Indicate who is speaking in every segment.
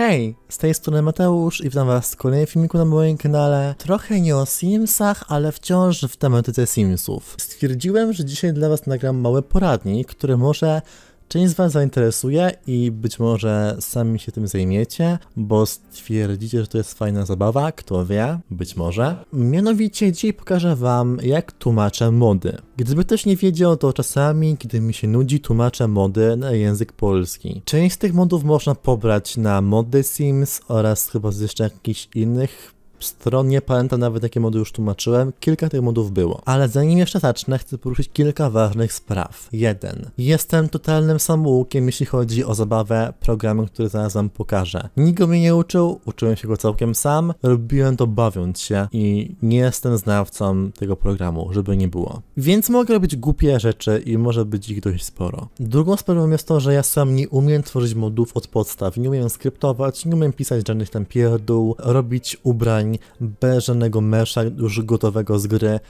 Speaker 1: Hej, z tej strony Mateusz i witam was w kolejnym filmiku na moim kanale. Trochę nie o Simsach, ale wciąż w tematyce Simsów. Stwierdziłem, że dzisiaj dla was nagram mały poradnik, który może Część z Was zainteresuje i być może sami się tym zajmiecie, bo stwierdzicie, że to jest fajna zabawa, kto wie, być może. Mianowicie dzisiaj pokażę Wam, jak tłumaczę mody. Gdyby ktoś nie wiedział, to czasami, gdy mi się nudzi, tłumaczę mody na język polski. Część z tych modów można pobrać na mody Sims oraz chyba z jeszcze jakichś innych stronie, pamiętam nawet jakie mody już tłumaczyłem, kilka tych modów było. Ale zanim jeszcze zacznę, chcę poruszyć kilka ważnych spraw. Jeden, Jestem totalnym samoukiem, jeśli chodzi o zabawę programem, który zaraz wam pokażę. Nikt mnie nie uczył, uczyłem się go całkiem sam, robiłem to bawiąc się i nie jestem znawcą tego programu, żeby nie było. Więc mogę robić głupie rzeczy i może być ich dość sporo. Drugą sprawą jest to, że ja sam nie umiem tworzyć modów od podstaw, nie umiem skryptować, nie umiem pisać żadnych tam pierdół, robić ubrań, bez żadnego mesza już gotowego z gry,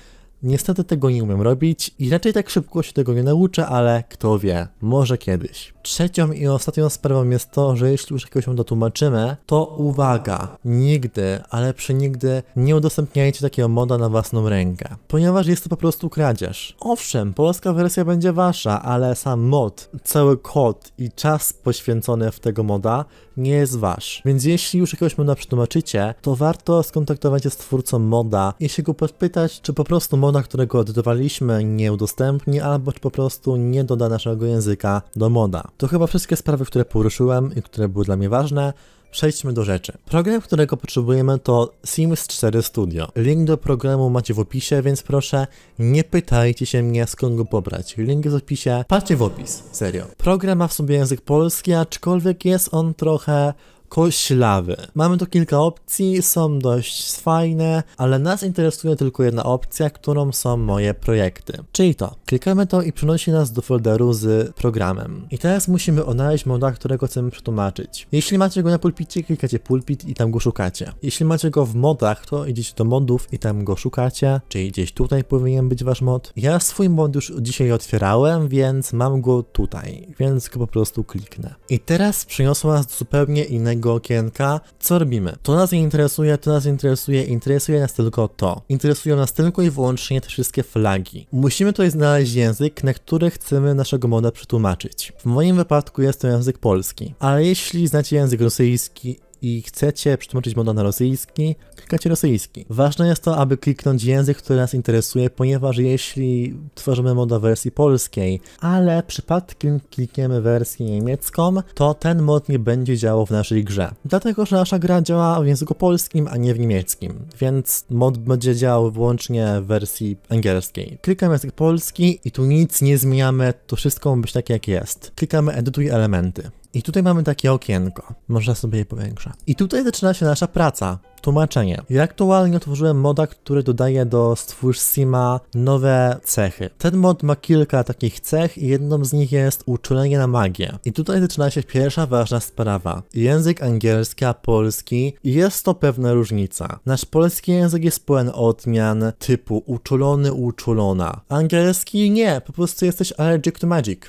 Speaker 1: Niestety tego nie umiem robić i raczej tak szybko się tego nie nauczę, ale kto wie, może kiedyś. Trzecią i ostatnią sprawą jest to, że jeśli już jakiegoś dotłumaczymy, to uwaga, nigdy, ale przy nigdy nie udostępniajcie takiego moda na własną rękę, ponieważ jest to po prostu kradzież. Owszem, polska wersja będzie wasza, ale sam mod, cały kod i czas poświęcony w tego moda nie jest wasz. Więc jeśli już jakiegoś moda przetłumaczycie, to warto skontaktować się z twórcą moda i się go podpytać, czy po prostu mod Moda, którego edytowaliśmy nie udostępni albo po prostu nie doda naszego języka do moda. To chyba wszystkie sprawy, które poruszyłem i które były dla mnie ważne. Przejdźmy do rzeczy. Program, którego potrzebujemy to Sims 4 Studio. Link do programu macie w opisie, więc proszę nie pytajcie się mnie skąd go pobrać. Link jest w opisie, patrzcie w opis, serio. Program ma w sobie język polski, aczkolwiek jest on trochę koślawy. Mamy tu kilka opcji, są dość fajne, ale nas interesuje tylko jedna opcja, którą są moje projekty. Czyli to, klikamy to i przenosi nas do folderu z programem. I teraz musimy odnaleźć moda, którego chcemy przetłumaczyć. Jeśli macie go na pulpicie, klikacie pulpit i tam go szukacie. Jeśli macie go w modach, to idziecie do modów i tam go szukacie, czyli gdzieś tutaj powinien być wasz mod. Ja swój mod już dzisiaj otwierałem, więc mam go tutaj, więc go po prostu kliknę. I teraz przyniosło nas do zupełnie innego tego okienka, co robimy? To nas nie interesuje, to nas interesuje, interesuje nas tylko to. Interesują nas tylko i wyłącznie te wszystkie flagi. Musimy tutaj znaleźć język, na który chcemy naszego moda przetłumaczyć. W moim wypadku jest to język polski, ale jeśli znacie język rosyjski, i chcecie przetłumaczyć moda na rosyjski, klikacie rosyjski. Ważne jest to, aby kliknąć język, który nas interesuje, ponieważ jeśli tworzymy moda w wersji polskiej, ale przypadkiem klikniemy wersję niemiecką, to ten mod nie będzie działał w naszej grze. Dlatego, że nasza gra działa w języku polskim, a nie w niemieckim, więc mod będzie działał wyłącznie w wersji angielskiej. Klikam język polski i tu nic nie zmieniamy, to wszystko ma być takie jak jest. Klikamy edytuj elementy. I tutaj mamy takie okienko. Można sobie je powiększać. I tutaj zaczyna się nasza praca. Tłumaczenie. Ja aktualnie otworzyłem moda, który dodaje do Stwórz Sima nowe cechy. Ten mod ma kilka takich cech i jedną z nich jest uczulenie na magię. I tutaj zaczyna się pierwsza ważna sprawa. Język angielski a polski jest to pewna różnica. Nasz polski język jest pełen odmian typu uczulony, uczulona. Angielski nie, po prostu jesteś allergic to magic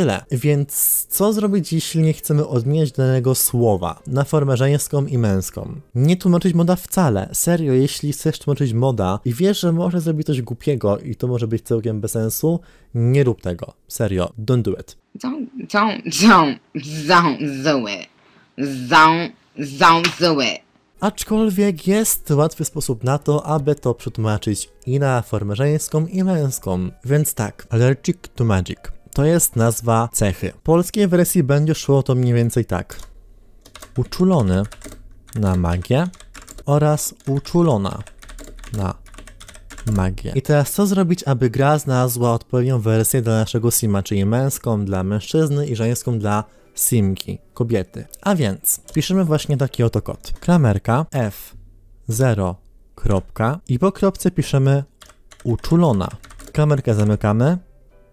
Speaker 1: tyle. Więc co zrobić, jeśli nie chcemy odmieniać danego słowa na formę żeńską i męską? Nie tłumaczyć moda wcale. Serio, jeśli chcesz tłumaczyć moda i wiesz, że może zrobić coś głupiego i to może być całkiem bez sensu, nie rób tego. Serio, don't do it. Don't, don't, don't, don't do it. Don't, don't do it. Aczkolwiek jest łatwy sposób na to, aby to przetłumaczyć i na formę żeńską i męską. Więc tak, allergic to magic. To jest nazwa cechy. W polskiej wersji będzie szło to mniej więcej tak. Uczulony na magię oraz uczulona na magię. I teraz co zrobić, aby gra znalazła odpowiednią wersję dla naszego sima, czyli męską dla mężczyzny i żeńską dla simki, kobiety. A więc piszemy właśnie taki oto kod. Klamerka F0 kropka i po kropce piszemy uczulona. Klamerkę zamykamy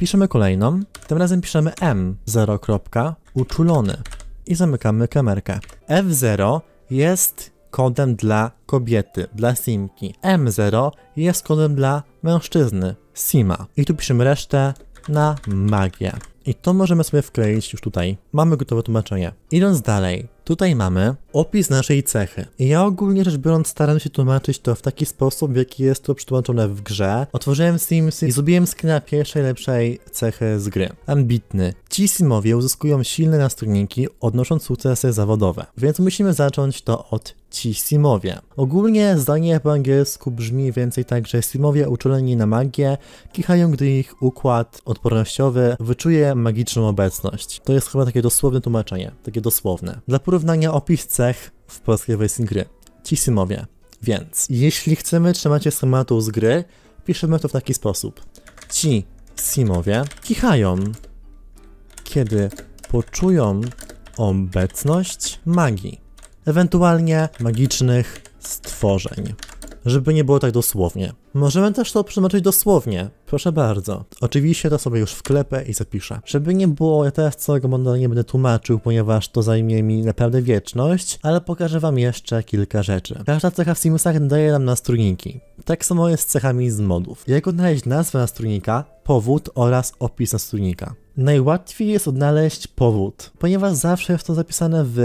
Speaker 1: Piszemy kolejną, tym razem piszemy m0. uczulony i zamykamy kamerkę. F0 jest kodem dla kobiety, dla simki. M0 jest kodem dla mężczyzny, sima. I tu piszemy resztę na magię. I to możemy sobie wkleić już tutaj. Mamy gotowe tłumaczenie. Idąc dalej, tutaj mamy Opis naszej cechy. Ja ogólnie rzecz biorąc staram się tłumaczyć to w taki sposób, w jaki jest to przetłumaczone w grze. Otworzyłem Sims i zrobiłem screena pierwszej lepszej cechy z gry. Ambitny. Ci Simowie uzyskują silne nastrojniki, odnosząc sukcesy zawodowe. Więc musimy zacząć to od ci Simowie. Ogólnie zdanie po angielsku brzmi więcej tak, że Simowie uczuleni na magię kichają, gdy ich układ odpornościowy wyczuje magiczną obecność. To jest chyba takie dosłowne tłumaczenie, takie dosłowne. Dla porównania opis cech w polskiej racing gry. Ci simowie. Więc, jeśli chcemy trzymać się schematu z gry, piszemy to w taki sposób. Ci simowie kichają, kiedy poczują obecność magii, ewentualnie magicznych stworzeń. Żeby nie było tak dosłownie. Możemy też to przetłumaczyć dosłownie, proszę bardzo. Oczywiście to sobie już wklepę i zapiszę. Żeby nie było, ja teraz całego modelu nie będę tłumaczył, ponieważ to zajmie mi naprawdę wieczność, ale pokażę wam jeszcze kilka rzeczy. Każda cecha w Simusach daje nam nastruniki. Tak samo jest z cechami z modów. Jak odnaleźć nazwę nastrunika, powód oraz opis nastrunika. Najłatwiej jest odnaleźć powód, ponieważ zawsze jest to zapisane w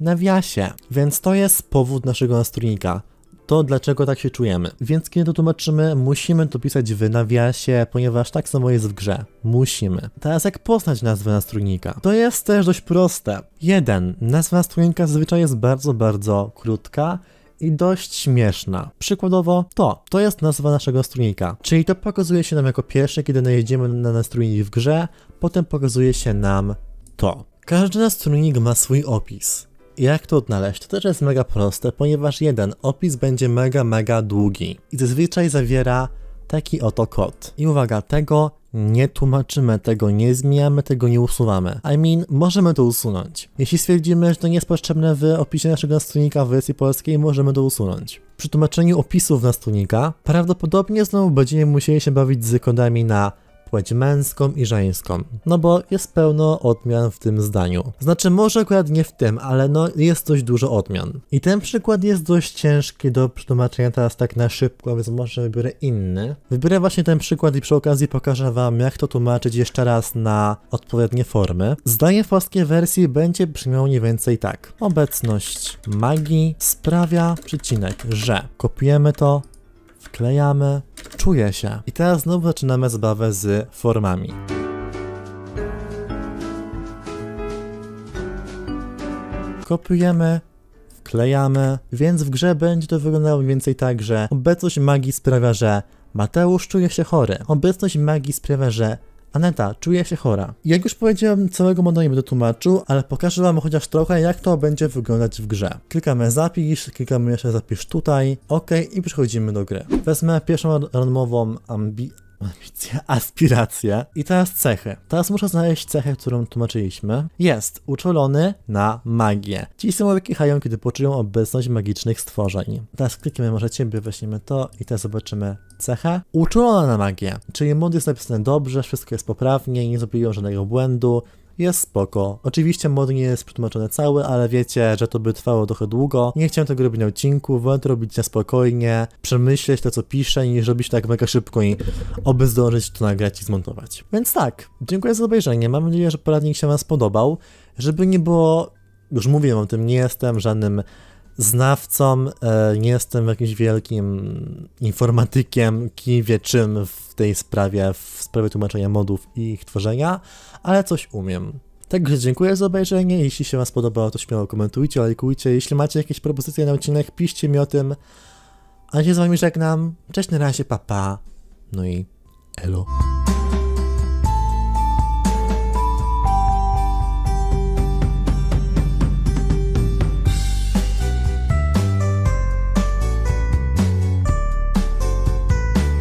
Speaker 1: nawiasie, więc to jest powód naszego nastrunika to dlaczego tak się czujemy. Więc kiedy to tłumaczymy, musimy to pisać w nawiasie, ponieważ tak samo jest w grze. Musimy. Teraz jak poznać nazwę nastrojnika? To jest też dość proste. 1. Nazwa nastrojnika zazwyczaj jest bardzo, bardzo krótka i dość śmieszna. Przykładowo to. To jest nazwa naszego strunika. Czyli to pokazuje się nam jako pierwsze, kiedy najedziemy na nastrojnik w grze, potem pokazuje się nam to. Każdy nastrojnik ma swój opis. Jak to odnaleźć? To też jest mega proste, ponieważ jeden opis będzie mega, mega długi i zazwyczaj zawiera taki oto kod. I uwaga, tego nie tłumaczymy, tego nie zmieniamy, tego nie usuwamy. I mean, możemy to usunąć. Jeśli stwierdzimy, że to nie jest potrzebne w opisie naszego stronnika w wersji polskiej, możemy to usunąć. Przy tłumaczeniu opisów na prawdopodobnie znowu będziemy musieli się bawić z kodami na płeć męską i żeńską, no bo jest pełno odmian w tym zdaniu. Znaczy może akurat nie w tym, ale no jest dość dużo odmian. I ten przykład jest dość ciężki do przetłumaczenia teraz tak na szybko, więc może wybiorę inny. Wybiorę właśnie ten przykład i przy okazji pokażę wam jak to tłumaczyć jeszcze raz na odpowiednie formy. Zdanie w polskiej wersji będzie brzmiało mniej więcej tak. Obecność magii sprawia przycinek, że kopiujemy to Wklejamy. Czuję się. I teraz znowu zaczynamy zabawę z formami. Kopiujemy, wklejamy, więc w grze będzie to wyglądało mniej więcej tak, że obecność magii sprawia, że Mateusz czuje się chory. Obecność magii sprawia, że Aneta, czuję się chora. Jak już powiedziałem, całego modu nie będę tłumaczył, ale pokażę wam chociaż trochę, jak to będzie wyglądać w grze. Klikamy zapisz, klikamy jeszcze zapisz tutaj, ok i przechodzimy do gry. Wezmę pierwszą randomową ambi ambicja, aspiracja. I teraz cechy. Teraz muszę znaleźć cechę, którą tłumaczyliśmy. Jest uczulony na magię. Ci symbole kichają, kiedy poczują obecność magicznych stworzeń. Teraz klikniemy możecie, by weźmiemy to i teraz zobaczymy cechę. Uczulona na magię, czyli mod jest napisany dobrze, wszystko jest poprawnie, nie zrobiłem żadnego błędu jest spoko. Oczywiście mod nie jest przetłumaczony cały, ale wiecie, że to by trwało trochę długo. Nie chciałem tego robić na odcinku, wolę to robić na spokojnie, przemyśleć to co piszę, niż robić tak mega szybko i oby zdążyć to nagrać i zmontować. Więc tak, dziękuję za obejrzenie, mam nadzieję, że poradnik się Wam spodobał. Żeby nie było, już mówiłem o tym, nie jestem żadnym znawcą, e, nie jestem jakimś wielkim informatykiem, kim wie czym w tej sprawie, w sprawie tłumaczenia modów i ich tworzenia, ale coś umiem. Także dziękuję za obejrzenie, jeśli się Wam podobało to śmiało komentujcie, lajkujcie, jeśli macie jakieś propozycje na odcinek piszcie mi o tym, a ja się z Wami żegnam, cześć na razie, papa, pa. no i elo.